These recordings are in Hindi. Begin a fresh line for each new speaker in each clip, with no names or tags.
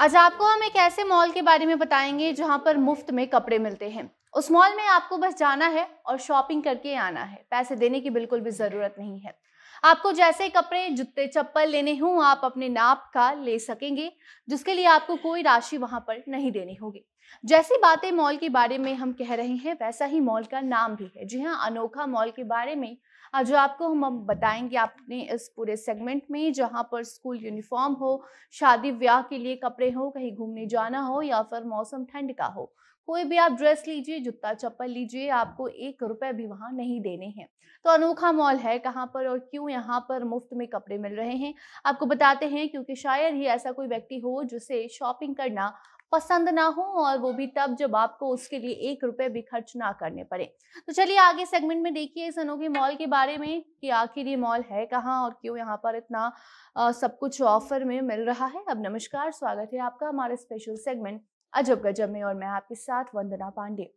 आज अच्छा, आपको हम एक ऐसे मॉल के बारे में बताएंगे जहां पर मुफ्त में कपड़े मिलते हैं उस मॉल में आपको बस जाना है और शॉपिंग करके आना है पैसे देने की बिल्कुल भी ज़रूरत नहीं है आपको जैसे कपड़े जूते चप्पल लेने हों आप अपने नाप का ले सकेंगे जिसके लिए आपको कोई राशि वहां पर नहीं देनी होगी जैसी बातें मॉल के बारे में हम कह रहे हैं वैसा ही मॉल का नाम भी है जी हाँ अनोखा मॉल के बारे में जो आपको हम बताएंगे आपने इस पूरे सेगमेंट में जहाँ पर स्कूल यूनिफॉर्म हो शादी ब्याह के लिए कपड़े हो कहीं घूमने जाना हो या फिर मौसम ठंड का हो कोई भी आप ड्रेस लीजिए जूता चप्पल लीजिए आपको एक रुपए भी वहाँ नहीं देने हैं तो अनोखा मॉल है कहाँ पर और क्यों यहाँ पर मुफ्त में कपड़े मिल रहे हैं आपको बताते हैं क्योंकि शायद ही ऐसा कोई व्यक्ति हो जिसे शॉपिंग करना पसंद ना हो और वो भी तब जब आपको उसके लिए एक रुपए भी खर्च ना करने पड़े तो चलिए आगे सेगमेंट में देखिए इस अनोखे मॉल के बारे में कि आखिर ये मॉल है कहाँ और क्यों यहाँ पर इतना आ, सब कुछ ऑफर में मिल रहा है अब नमस्कार स्वागत है आपका हमारे स्पेशल सेगमेंट अजब गजब में और मैं आपके साथ वंदना पांडे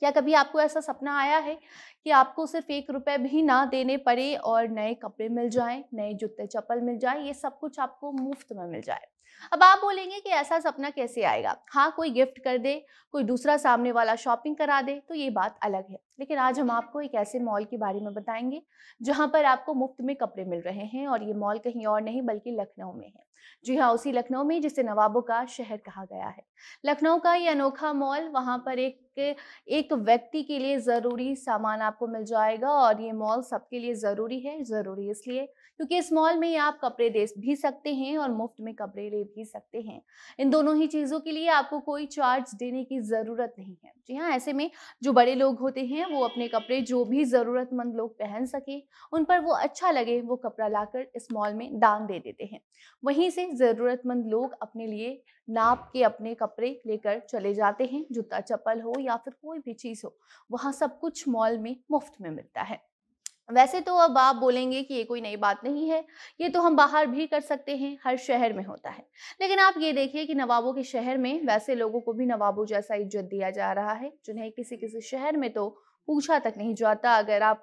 क्या कभी आपको ऐसा सपना आया है कि आपको सिर्फ एक रुपए भी ना देने पड़े और नए कपड़े मिल जाएं नए जूते चप्पल मिल जाएं ये सब कुछ आपको मुफ्त में मिल जाए अब आप बोलेंगे कि ऐसा सपना कैसे आएगा हाँ कोई गिफ्ट कर दे कोई दूसरा सामने वाला शॉपिंग करा दे तो ये बात अलग है लेकिन आज हम आपको एक ऐसे मॉल के बारे में बताएंगे जहाँ पर आपको मुफ्त में कपड़े मिल रहे हैं और ये मॉल कहीं और नहीं बल्कि लखनऊ में है जी हाँ उसी लखनऊ में जिसे नवाबों का शहर कहा गया है लखनऊ का ये अनोखा मॉल वहाँ पर एक एक व्यक्ति के लिए ज़रूरी सामान आपको मिल जाएगा और ये मॉल सबके लिए ज़रूरी है ज़रूरी इसलिए क्योंकि इस मॉल में आप कपड़े दे भी सकते हैं और मुफ्त में कपड़े ले ले भी सकते हैं इन दोनों ही चीज़ों के लिए आपको कोई चार्ज देने की ज़रूरत नहीं है जी हाँ ऐसे में जो बड़े लोग होते हैं वो अपने कपड़े जो भी ज़रूरतमंद लोग पहन सके उन पर वो अच्छा लगे वो कपड़ा लाकर इस मॉल में दान दे देते हैं वहीं से ज़रूरतमंद लोग अपने लिए नाप के अपने कपड़े लेकर चले जाते हैं जूता चप्पल हो या फिर कोई भी चीज़ हो वहाँ सब कुछ मॉल में मुफ्त में मिलता है वैसे तो अब आप बोलेंगे कि ये कोई नई बात नहीं है ये तो हम बाहर भी कर सकते हैं हर शहर में होता है लेकिन आप ये देखिए कि नवाबों के शहर में वैसे लोगों को भी नवाबों जैसा इज्जत दिया जा रहा है जिन्हें किसी किसी शहर में तो पूछा तक नहीं जाता अगर आप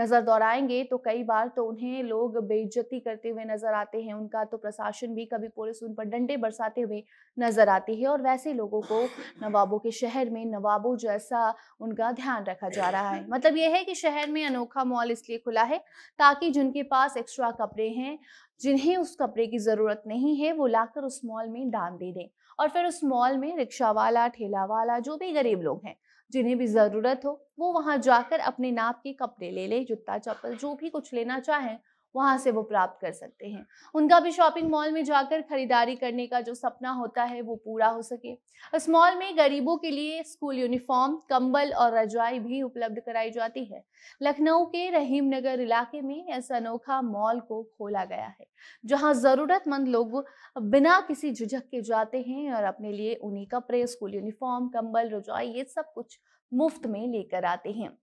नज़र दौड़ाएंगे तो कई बार तो उन्हें लोग बेइज्जती करते हुए नजर आते हैं उनका तो प्रशासन भी कभी पुलिस उन पर डंडे बरसाते हुए नजर आती है और वैसे लोगों को नवाबों के शहर में नवाबों जैसा उनका ध्यान रखा जा रहा है मतलब यह है कि शहर में अनोखा मॉल इसलिए खुला है ताकि जिनके पास एक्स्ट्रा कपड़े हैं जिन्हें उस कपड़े की ज़रूरत नहीं है वो लाकर उस मॉल में दान दे दें और फिर उस मॉल में रिक्शा वाला ठेला वाला जो भी गरीब लोग हैं जिन्हें भी ज़रूरत हो वो वहाँ जाकर अपने नाप के कपड़े ले लें जूता चप्पल जो भी कुछ लेना चाहें वहाँ से वो प्राप्त कर सकते हैं उनका भी शॉपिंग मॉल में जाकर खरीदारी करने का जो सपना होता है वो पूरा हो सके इस मॉल में गरीबों के लिए स्कूल यूनिफॉर्म कंबल और रजाई भी उपलब्ध कराई जाती है लखनऊ के रहीम नगर इलाके में ऐसा अनोखा मॉल को खोला गया है जहाँ ज़रूरतमंद लोग बिना किसी झिझक के जाते हैं और अपने लिए उन्हीं कपड़े स्कूल यूनिफॉर्म कम्बल रजाई ये सब कुछ मुफ्त में लेकर आते हैं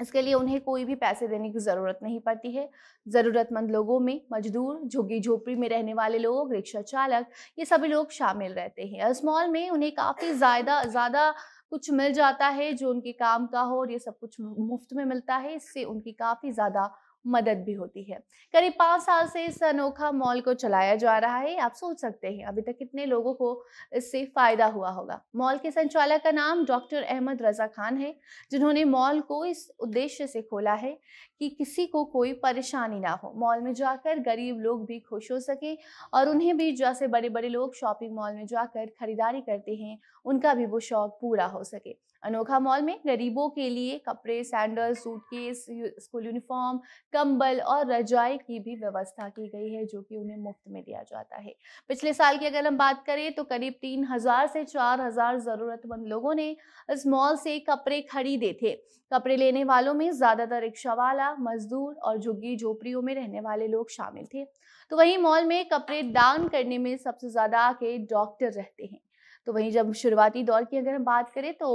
इसके लिए उन्हें कोई भी पैसे देने की ज़रूरत नहीं पड़ती है ज़रूरतमंद लोगों में मजदूर झुग्गी झोपड़ी में रहने वाले लोग रिक्शा चालक ये सभी लोग शामिल रहते हैं अस्मॉल में उन्हें काफ़ी ज़्यादा ज़्यादा कुछ मिल जाता है जो उनके काम का हो और ये सब कुछ मुफ्त में मिलता है इससे उनकी काफ़ी ज़्यादा मदद भी होती है करीब पाँच साल से इस अनोखा मॉल को चलाया जा रहा है आप सोच सकते हैं अभी तक कितने लोगों को इससे फ़ायदा हुआ होगा मॉल के संचालक का नाम डॉक्टर अहमद रजा खान है जिन्होंने मॉल को इस उद्देश्य से खोला है कि किसी को कोई परेशानी ना हो मॉल में जाकर गरीब लोग भी खुश हो सकें और उन्हें भी जैसे बड़े बड़े लोग शॉपिंग मॉल में जाकर खरीदारी करते हैं उनका भी वो शौक पूरा हो सके अनोखा मॉल में गरीबों के लिए कपड़े सैंडल सूटकेस स्कूल यूनिफॉर्म कंबल और रजाई की भी व्यवस्था की गई है जो कि उन्हें मुफ्त में दिया जाता है पिछले साल की अगर हम बात करें तो करीब तीन हजार से चार हजार जरूरतमंद लोगों ने इस मॉल से कपड़े खरीदे थे कपड़े लेने वालों में ज्यादातर रिक्शा वाला मजदूर और झुग्गी झोपड़ियों में रहने वाले लोग शामिल थे तो वही मॉल में कपड़े दान करने में सबसे ज्यादा के डॉक्टर रहते हैं तो वहीं जब शुरुआती दौर की अगर हम बात करें तो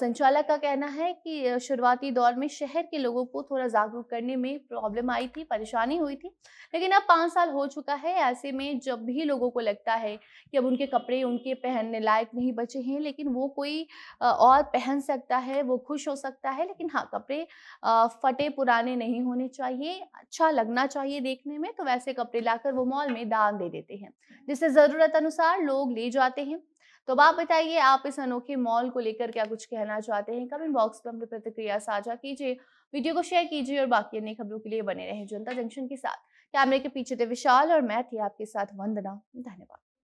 संचालक का कहना है कि शुरुआती दौर में शहर के लोगों को थोड़ा जागरूक करने में प्रॉब्लम आई थी परेशानी हुई थी लेकिन अब पाँच साल हो चुका है ऐसे में जब भी लोगों को लगता है कि अब उनके कपड़े उनके पहनने लायक नहीं बचे हैं लेकिन वो कोई और पहन सकता है वो खुश हो सकता है लेकिन हाँ कपड़े फटे पुराने नहीं होने चाहिए अच्छा लगना चाहिए देखने में तो वैसे कपड़े लाकर वो मॉल में दान दे देते हैं जिसे ज़रूरत अनुसार लोग ले जाते हैं तो आप बताइए आप इस अनोखे मॉल को लेकर क्या कुछ कहना चाहते हैं कमेंट बॉक्स में अपनी प्रतिक्रिया साझा कीजिए वीडियो को शेयर कीजिए और बाकी अन्य खबरों के लिए बने रहे जनता जंक्शन के साथ कैमरे के पीछे थे विशाल और मैं थी आपके साथ वंदना धन्यवाद